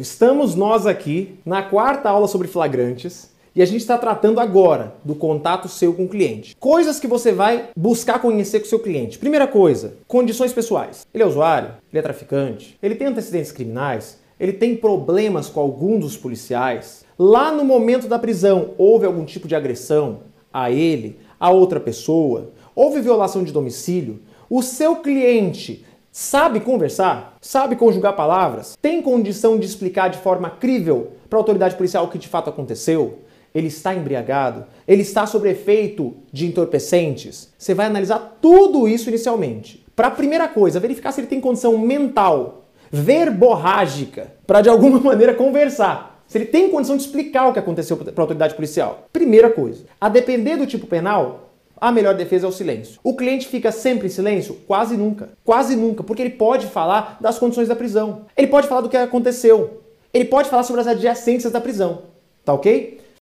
Estamos nós aqui na quarta aula sobre flagrantes e a gente está tratando agora do contato seu com o cliente. Coisas que você vai buscar conhecer com o seu cliente. Primeira coisa, condições pessoais. Ele é usuário, ele é traficante, ele tem antecedentes criminais, ele tem problemas com algum dos policiais. Lá no momento da prisão houve algum tipo de agressão a ele, a outra pessoa, houve violação de domicílio. O seu cliente Sabe conversar? Sabe conjugar palavras? Tem condição de explicar de forma crível para a autoridade policial o que de fato aconteceu? Ele está embriagado? Ele está sob efeito de entorpecentes? Você vai analisar tudo isso inicialmente. Para a primeira coisa, verificar se ele tem condição mental, verborrágica, para de alguma maneira conversar se ele tem condição de explicar o que aconteceu para a autoridade policial. Primeira coisa. A depender do tipo penal, a melhor defesa é o silêncio. O cliente fica sempre em silêncio? Quase nunca. Quase nunca, porque ele pode falar das condições da prisão. Ele pode falar do que aconteceu. Ele pode falar sobre as adjacências da prisão. Tá ok?